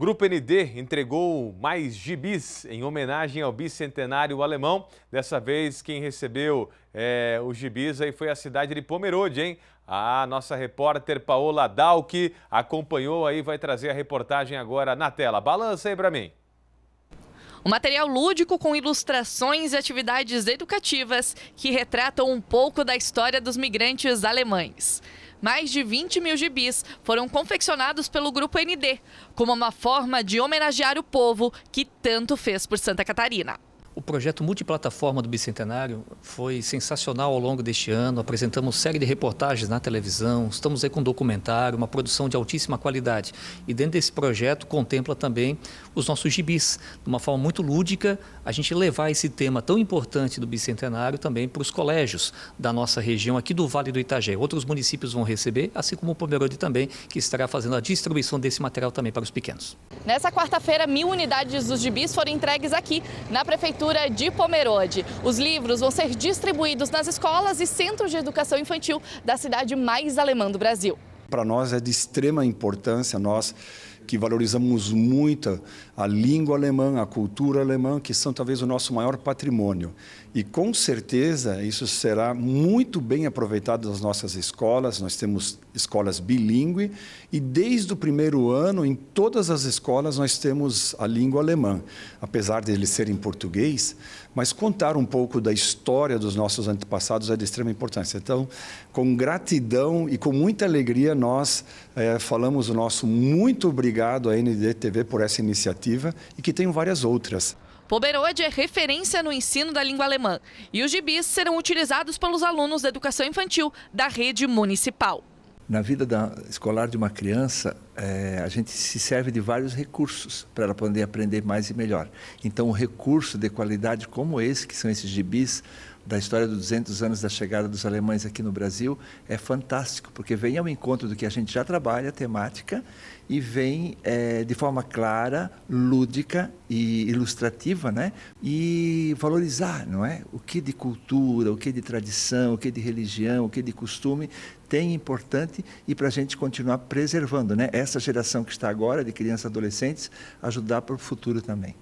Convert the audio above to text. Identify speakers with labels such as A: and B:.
A: Grupo ND entregou mais gibis em homenagem ao bicentenário alemão. Dessa vez, quem recebeu é, os gibis aí foi a cidade de Pomerode, hein? A nossa repórter Paola Dalk acompanhou aí, vai trazer a reportagem agora na tela. Balança aí para mim.
B: Um material lúdico com ilustrações e atividades educativas que retratam um pouco da história dos migrantes alemães mais de 20 mil gibis foram confeccionados pelo Grupo ND, como uma forma de homenagear o povo que tanto fez por Santa Catarina.
C: O projeto multiplataforma do Bicentenário foi sensacional ao longo deste ano. Apresentamos série de reportagens na televisão, estamos aí com um documentário, uma produção de altíssima qualidade. E dentro desse projeto contempla também os nossos gibis. De uma forma muito lúdica, a gente levar esse tema tão importante do Bicentenário também para os colégios da nossa região aqui do Vale do Itajé. Outros municípios vão receber, assim como o Pomerode também, que estará fazendo a distribuição desse material também para os pequenos.
B: Nessa quarta-feira, mil unidades dos gibis foram entregues aqui na Prefeitura de Pomerode. Os livros vão ser distribuídos nas escolas e centros de educação infantil da cidade mais alemã do Brasil.
D: Para nós é de extrema importância nós que valorizamos muito a língua alemã, a cultura alemã, que são talvez o nosso maior patrimônio. E com certeza isso será muito bem aproveitado nas nossas escolas. Nós temos escolas bilíngue e desde o primeiro ano em todas as escolas nós temos a língua alemã, apesar de ele ser em português, mas contar um pouco da história dos nossos antepassados é de extrema importância. Então, com gratidão e com muita alegria nós é, falamos o nosso muito obrigado ligado à NDTV por essa iniciativa e que tem várias outras.
B: Poberode é referência no ensino da língua alemã e os gibis serão utilizados pelos alunos da educação infantil da rede municipal.
E: Na vida da, escolar de uma criança, é, a gente se serve de vários recursos para ela poder aprender mais e melhor. Então, o recurso de qualidade como esse, que são esses gibis da história dos 200 anos da chegada dos alemães aqui no Brasil, é fantástico, porque vem ao encontro do que a gente já trabalha, a temática, e vem é, de forma clara, lúdica e ilustrativa, né? E valorizar, não é? O que de cultura, o que de tradição, o que de religião, o que de costume tem importante e para a gente continuar preservando, né? essa geração que está agora, de crianças e adolescentes, ajudar para o futuro também.